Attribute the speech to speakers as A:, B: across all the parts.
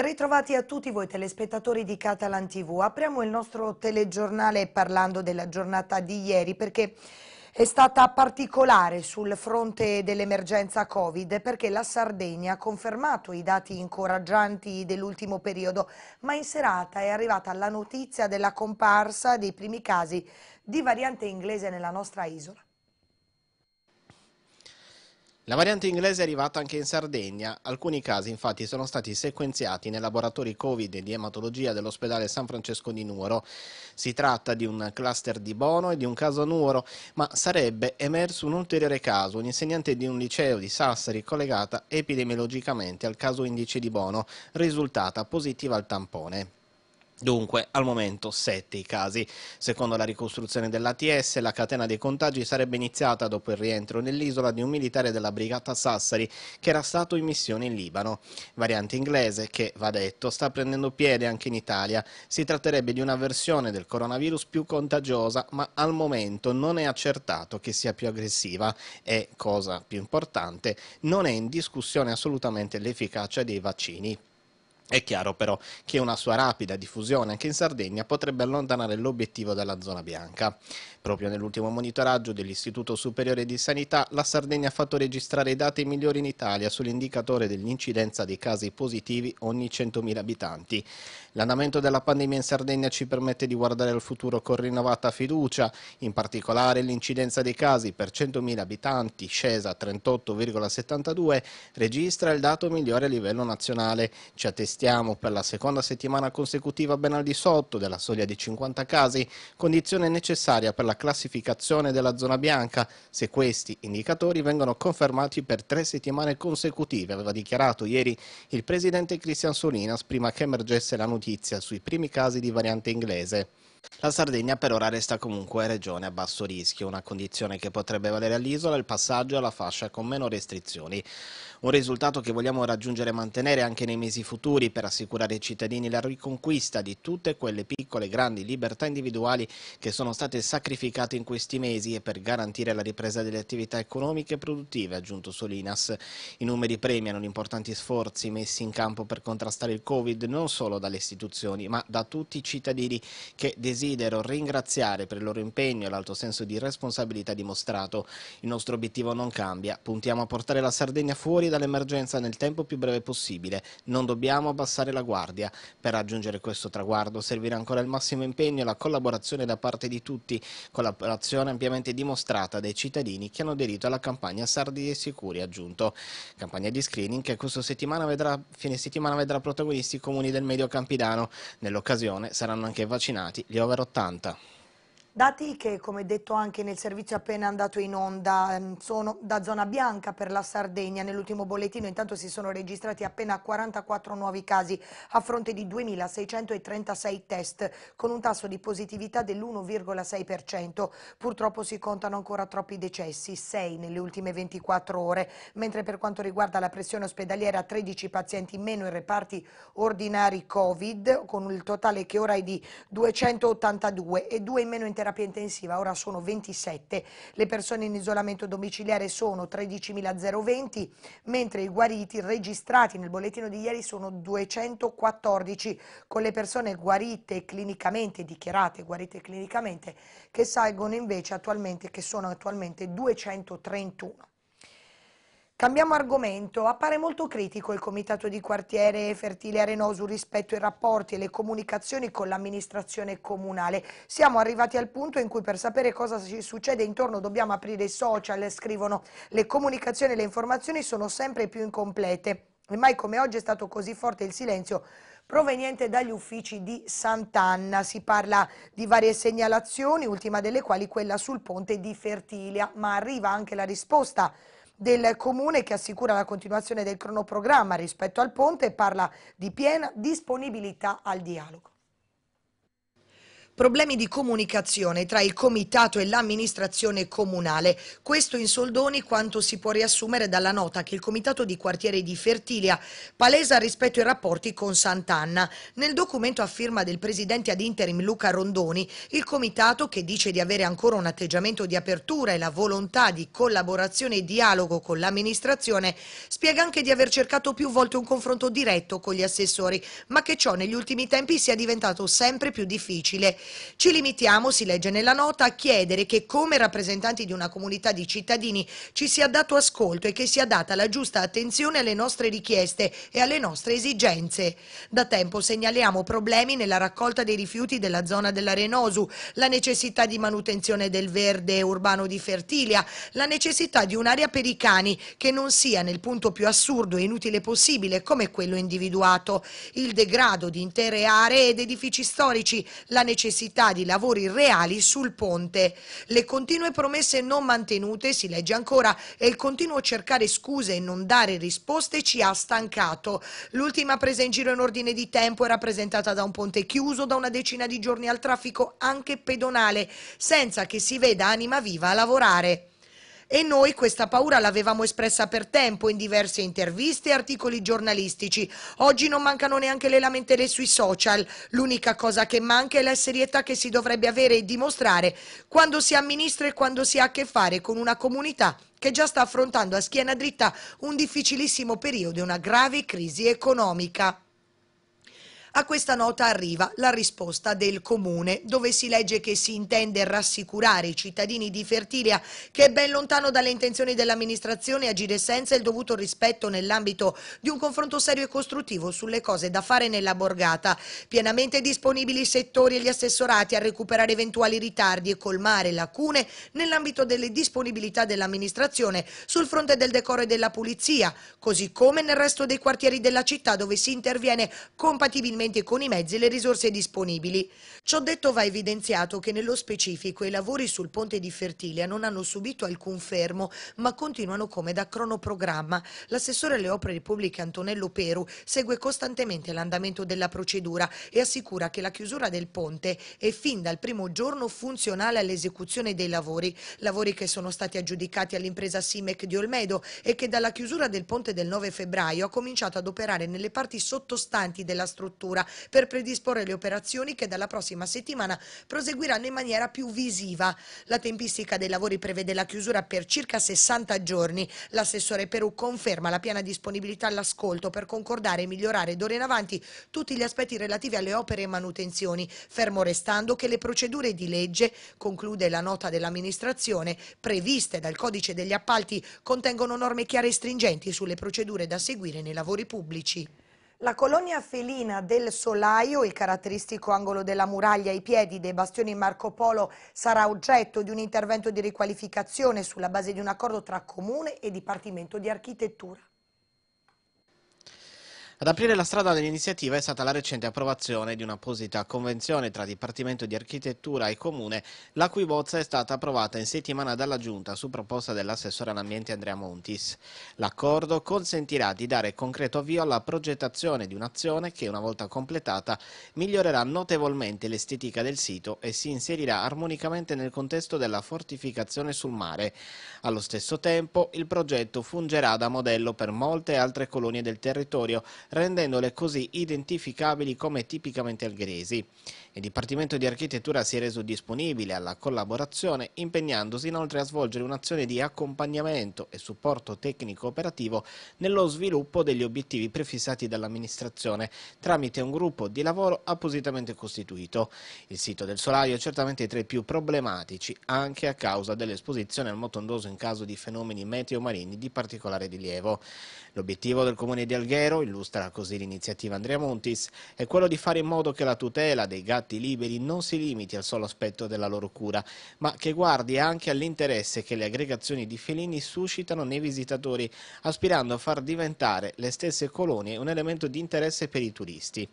A: Ben ritrovati a tutti voi telespettatori di Catalan TV. Apriamo il nostro telegiornale parlando della giornata di ieri perché è stata particolare sul fronte dell'emergenza Covid perché la Sardegna ha confermato i dati incoraggianti dell'ultimo periodo, ma in serata è arrivata la notizia della comparsa dei primi casi di variante inglese nella nostra isola.
B: La variante inglese è arrivata anche in Sardegna, alcuni casi infatti sono stati sequenziati nei laboratori Covid e di ematologia dell'ospedale San Francesco di Nuoro. Si tratta di un cluster di Bono e di un caso Nuoro, ma sarebbe emerso un ulteriore caso, un insegnante di un liceo di Sassari collegata epidemiologicamente al caso indice di Bono, risultata positiva al tampone. Dunque, al momento 7 i casi. Secondo la ricostruzione dell'ATS, la catena dei contagi sarebbe iniziata dopo il rientro nell'isola di un militare della brigata Sassari che era stato in missione in Libano. Variante inglese che, va detto, sta prendendo piede anche in Italia. Si tratterebbe di una versione del coronavirus più contagiosa, ma al momento non è accertato che sia più aggressiva e, cosa più importante, non è in discussione assolutamente l'efficacia dei vaccini. È chiaro però che una sua rapida diffusione anche in Sardegna potrebbe allontanare l'obiettivo dalla zona bianca. Proprio nell'ultimo monitoraggio dell'Istituto Superiore di Sanità, la Sardegna ha fatto registrare i dati migliori in Italia sull'indicatore dell'incidenza dei casi positivi ogni 100.000 abitanti. L'andamento della pandemia in Sardegna ci permette di guardare al futuro con rinnovata fiducia, in particolare l'incidenza dei casi per 100.000 abitanti, scesa a 38,72, registra il dato migliore a livello nazionale. Ci attestiamo per la seconda settimana consecutiva ben al di sotto della soglia di 50 casi, condizione necessaria per la la classificazione della zona bianca se questi indicatori vengono confermati per tre settimane consecutive, aveva dichiarato ieri il presidente Cristian Solinas prima che emergesse la notizia sui primi casi di variante inglese. La Sardegna per ora resta comunque regione a basso rischio, una condizione che potrebbe valere all'isola il passaggio alla fascia con meno restrizioni. Un risultato che vogliamo raggiungere e mantenere anche nei mesi futuri per assicurare ai cittadini la riconquista di tutte quelle piccole e grandi libertà individuali che sono state sacrificate in questi mesi e per garantire la ripresa delle attività economiche e produttive, aggiunto Solinas. I numeri premiano gli importanti sforzi messi in campo per contrastare il Covid non solo dalle istituzioni ma da tutti i cittadini che desiderano desidero ringraziare per il loro impegno e l'alto senso di responsabilità dimostrato. Il nostro obiettivo non cambia, puntiamo a portare la Sardegna fuori dall'emergenza nel tempo più breve possibile. Non dobbiamo abbassare la guardia. Per raggiungere questo traguardo servirà ancora il massimo impegno e la collaborazione da parte di tutti, collaborazione ampiamente dimostrata dai cittadini che hanno aderito alla campagna Sardi e Sicuri, aggiunto. Campagna di screening che questa settimana vedrà, fine settimana vedrà protagonisti i comuni del medio Campidano. Nell'occasione saranno anche vaccinati gli over 80.
A: Dati che, come detto anche nel servizio appena andato in onda, ehm, sono da zona bianca per la Sardegna. Nell'ultimo bollettino intanto si sono registrati appena 44 nuovi casi a fronte di 2.636 test, con un tasso di positività dell'1,6%. Purtroppo si contano ancora troppi decessi, 6 nelle ultime 24 ore, mentre per quanto riguarda la pressione ospedaliera 13 pazienti in meno in reparti ordinari Covid, con il totale che ora è di 282 e 2 in meno in terapia terapia intensiva, ora sono 27. Le persone in isolamento domiciliare sono 13.020, mentre i guariti registrati nel bollettino di ieri sono 214, con le persone guarite clinicamente, dichiarate guarite clinicamente, che salgono invece attualmente, che sono attualmente 231. Cambiamo argomento. Appare molto critico il comitato di quartiere Fertile Arenosu rispetto ai rapporti e le comunicazioni con l'amministrazione comunale. Siamo arrivati al punto in cui per sapere cosa ci succede intorno dobbiamo aprire i social, scrivono. Le comunicazioni e le informazioni sono sempre più incomplete. E mai come oggi è stato così forte il silenzio proveniente dagli uffici di Sant'Anna. Si parla di varie segnalazioni, ultima delle quali quella sul ponte di Fertilia, ma arriva anche la risposta del Comune che assicura la continuazione del cronoprogramma rispetto al ponte e parla di piena disponibilità al dialogo problemi di comunicazione tra il comitato e l'amministrazione comunale. Questo in soldoni quanto si può riassumere dalla nota che il comitato di quartiere di Fertilia palesa rispetto ai rapporti con Sant'Anna. Nel documento a firma del presidente ad interim Luca Rondoni, il comitato che dice di avere ancora un atteggiamento di apertura e la volontà di collaborazione e dialogo con l'amministrazione, spiega anche di aver cercato più volte un confronto diretto con gli assessori, ma che ciò negli ultimi tempi sia diventato sempre più difficile. Ci limitiamo, si legge nella nota, a chiedere che come rappresentanti di una comunità di cittadini ci sia dato ascolto e che sia data la giusta attenzione alle nostre richieste e alle nostre esigenze. Da tempo segnaliamo problemi nella raccolta dei rifiuti della zona dell'Arenosu, la necessità di manutenzione del verde urbano di Fertilia, la necessità di un'area per i cani che non sia nel punto più assurdo e inutile possibile come quello individuato, il degrado di intere aree ed edifici storici, la necessità necessità di lavori reali sul ponte. Le continue promesse non mantenute, si legge ancora, e il continuo cercare scuse e non dare risposte ci ha stancato. L'ultima presa in giro in ordine di tempo è rappresentata da un ponte chiuso da una decina di giorni al traffico anche pedonale, senza che si veda anima viva a lavorare e noi questa paura l'avevamo espressa per tempo in diverse interviste e articoli giornalistici. Oggi non mancano neanche le lamentele sui social, l'unica cosa che manca è la serietà che si dovrebbe avere e dimostrare quando si amministra e quando si ha a che fare con una comunità che già sta affrontando a schiena dritta un difficilissimo periodo e una grave crisi economica. A questa nota arriva la risposta del Comune, dove si legge che si intende rassicurare i cittadini di Fertilia che è ben lontano dalle intenzioni dell'amministrazione agire senza il dovuto rispetto nell'ambito di un confronto serio e costruttivo sulle cose da fare nella borgata. Pienamente disponibili i settori e gli assessorati a recuperare eventuali ritardi e colmare lacune nell'ambito delle disponibilità dell'amministrazione sul fronte del decoro e della pulizia, così come nel resto dei quartieri della città dove si interviene compatibilmente probabilmente con i mezzi e le risorse disponibili. Ciò detto va evidenziato che nello specifico i lavori sul ponte di Fertilia non hanno subito alcun fermo, ma continuano come da cronoprogramma. L'assessore alle opere pubbliche Antonello Peru segue costantemente l'andamento della procedura e assicura che la chiusura del ponte è fin dal primo giorno funzionale all'esecuzione dei lavori, lavori che sono stati aggiudicati all'impresa Simec di Olmedo e che dalla chiusura del ponte del 9 febbraio ha cominciato ad operare nelle parti sottostanti della struttura Procura per predisporre le operazioni che dalla prossima settimana proseguiranno in maniera più visiva. La tempistica dei lavori prevede la chiusura per circa 60 giorni. L'assessore Perù conferma la piena disponibilità all'ascolto per concordare e migliorare d'ora in avanti tutti gli aspetti relativi alle opere e manutenzioni, fermo restando che le procedure di legge, conclude la nota dell'amministrazione, previste dal codice degli appalti contengono norme chiare e stringenti sulle procedure da seguire nei lavori pubblici. La colonia felina del Solaio, il caratteristico angolo della muraglia ai piedi dei bastioni Marco Polo, sarà oggetto di un intervento di riqualificazione sulla base di un accordo tra Comune e Dipartimento di Architettura.
B: Ad aprire la strada dell'iniziativa è stata la recente approvazione di un'apposita convenzione tra Dipartimento di Architettura e Comune, la cui bozza è stata approvata in settimana dalla Giunta su proposta dell'assessore all'ambiente Andrea Montis. L'accordo consentirà di dare concreto avvio alla progettazione di un'azione che, una volta completata, migliorerà notevolmente l'estetica del sito e si inserirà armonicamente nel contesto della fortificazione sul mare. Allo stesso tempo, il progetto fungerà da modello per molte altre colonie del territorio rendendole così identificabili come tipicamente algheresi. Il Dipartimento di Architettura si è reso disponibile alla collaborazione, impegnandosi inoltre a svolgere un'azione di accompagnamento e supporto tecnico-operativo nello sviluppo degli obiettivi prefissati dall'amministrazione tramite un gruppo di lavoro appositamente costituito. Il sito del solaio è certamente tra i più problematici, anche a causa dell'esposizione al motondoso in caso di fenomeni meteo-marini di particolare rilievo. L'obiettivo del comune di Alghero, illustra Sarà così l'iniziativa Andrea Montis, è quello di fare in modo che la tutela dei gatti liberi non si limiti al solo aspetto della loro cura, ma che guardi anche all'interesse che le aggregazioni di felini suscitano nei visitatori, aspirando a far diventare le stesse colonie un elemento di interesse per i turisti.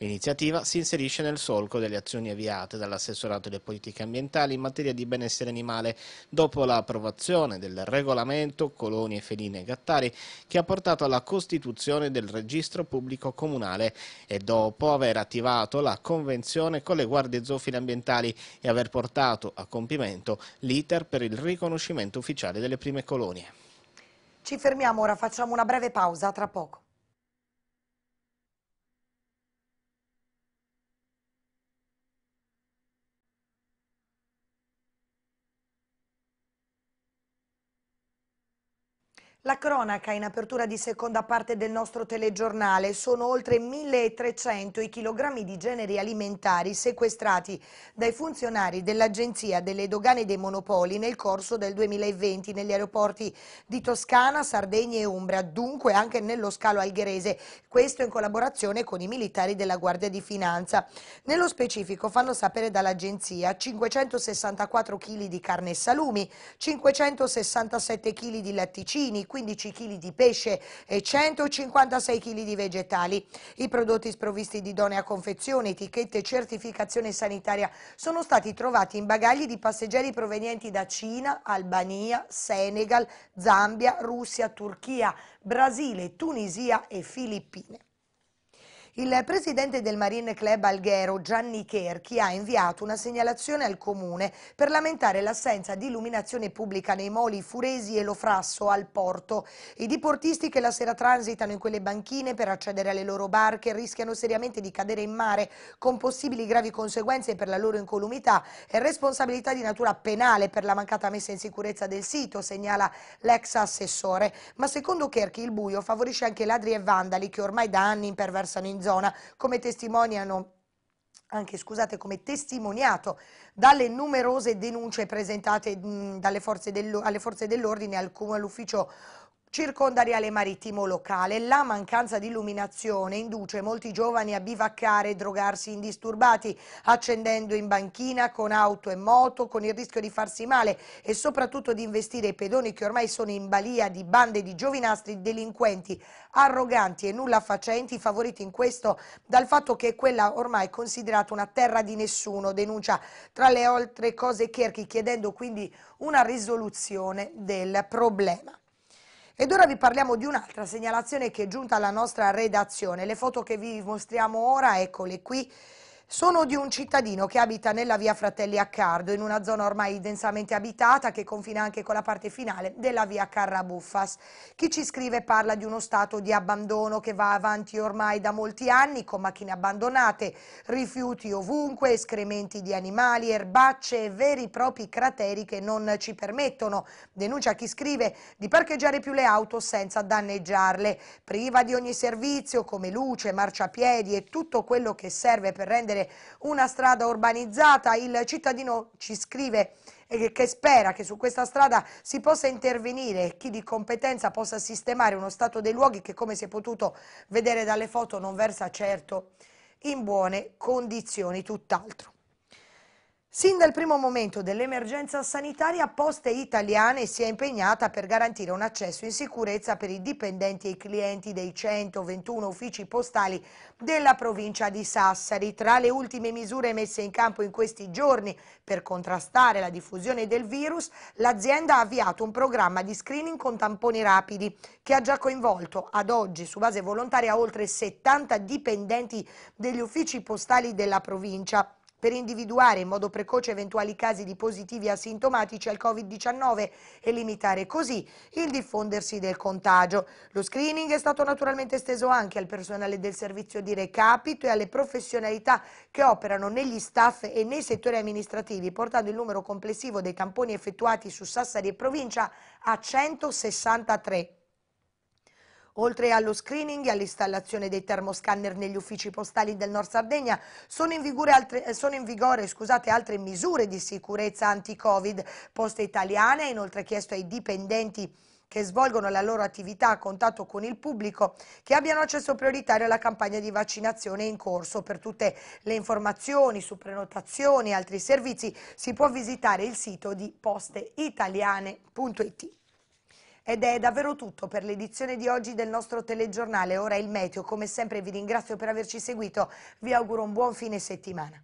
B: L'iniziativa si inserisce nel solco delle azioni avviate dall'assessorato delle politiche ambientali in materia di benessere animale dopo l'approvazione del regolamento Coloni e Feline Gattari che ha portato alla costituzione del registro pubblico comunale e dopo aver attivato la convenzione con le guardie zoofile ambientali e aver portato a compimento l'iter per il riconoscimento ufficiale delle prime colonie.
A: Ci fermiamo ora, facciamo una breve pausa, tra poco. La cronaca in apertura di seconda parte del nostro telegiornale sono oltre 1300 i chilogrammi di generi alimentari sequestrati dai funzionari dell'Agenzia delle Dogane dei Monopoli nel corso del 2020 negli aeroporti di Toscana, Sardegna e Umbria, dunque anche nello scalo algherese, questo in collaborazione con i militari della Guardia di Finanza. Nello specifico fanno sapere dall'Agenzia 564 kg di carne e salumi, 567 kg di latticini, 15 kg di pesce e 156 kg di vegetali. I prodotti sprovvisti di idonea confezione, etichette e certificazione sanitaria sono stati trovati in bagagli di passeggeri provenienti da Cina, Albania, Senegal, Zambia, Russia, Turchia, Brasile, Tunisia e Filippine. Il presidente del Marine Club Alghero, Gianni Cherchi, ha inviato una segnalazione al comune per lamentare l'assenza di illuminazione pubblica nei moli Furesi e Lofrasso al porto. I diportisti che la sera transitano in quelle banchine per accedere alle loro barche rischiano seriamente di cadere in mare con possibili gravi conseguenze per la loro incolumità e responsabilità di natura penale per la mancata messa in sicurezza del sito, segnala l'ex assessore. Ma secondo Cherchi il buio favorisce anche ladri e vandali che ormai da anni imperversano in zona zona, come testimoniano anche scusate, come testimoniato dalle numerose denunce presentate mh, forze alle forze dell'ordine al all'ufficio Circondariale marittimo locale, la mancanza di illuminazione induce molti giovani a bivaccare e drogarsi indisturbati, accendendo in banchina con auto e moto, con il rischio di farsi male e soprattutto di investire i pedoni che ormai sono in balia di bande di giovinastri delinquenti, arroganti e nulla facenti, favoriti in questo dal fatto che quella ormai è considerata una terra di nessuno, denuncia tra le altre cose Cherchi, chiedendo quindi una risoluzione del problema. Ed ora vi parliamo di un'altra segnalazione che è giunta alla nostra redazione. Le foto che vi mostriamo ora, eccole qui, sono di un cittadino che abita nella via Fratelli Accardo, in una zona ormai densamente abitata che confina anche con la parte finale della via Carrabuffas. Chi ci scrive parla di uno stato di abbandono che va avanti ormai da molti anni, con macchine abbandonate, rifiuti ovunque, escrementi di animali, erbacce e veri e propri crateri che non ci permettono, denuncia chi scrive, di parcheggiare più le auto senza danneggiarle. Priva di ogni servizio come luce, marciapiedi e tutto quello che serve per rendere avere una strada urbanizzata, il cittadino ci scrive eh, che spera che su questa strada si possa intervenire e chi di competenza possa sistemare uno stato dei luoghi che come si è potuto vedere dalle foto non versa certo in buone condizioni, tutt'altro. Sin dal primo momento dell'emergenza sanitaria, Poste Italiane si è impegnata per garantire un accesso in sicurezza per i dipendenti e i clienti dei 121 uffici postali della provincia di Sassari. Tra le ultime misure messe in campo in questi giorni per contrastare la diffusione del virus, l'azienda ha avviato un programma di screening con tamponi rapidi che ha già coinvolto ad oggi su base volontaria oltre 70 dipendenti degli uffici postali della provincia per individuare in modo precoce eventuali casi di positivi asintomatici al Covid-19 e limitare così il diffondersi del contagio. Lo screening è stato naturalmente esteso anche al personale del servizio di recapito e alle professionalità che operano negli staff e nei settori amministrativi, portando il numero complessivo dei tamponi effettuati su Sassari e provincia a 163. Oltre allo screening e all'installazione dei termoscanner negli uffici postali del Nord Sardegna, sono in, altre, eh, sono in vigore scusate, altre misure di sicurezza anti-Covid. Poste Italiane ha inoltre chiesto ai dipendenti che svolgono la loro attività a contatto con il pubblico che abbiano accesso prioritario alla campagna di vaccinazione in corso. Per tutte le informazioni su prenotazioni e altri servizi si può visitare il sito di posteitaliane.it. Ed è davvero tutto per l'edizione di oggi del nostro telegiornale. Ora il meteo, come sempre vi ringrazio per averci seguito, vi auguro un buon fine settimana.